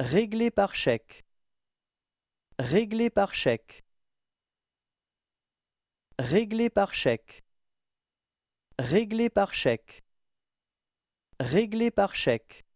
Réglé par chèque. Réglé par chèque. Régler par chèque. Réglé par chèque. Régler par chèque.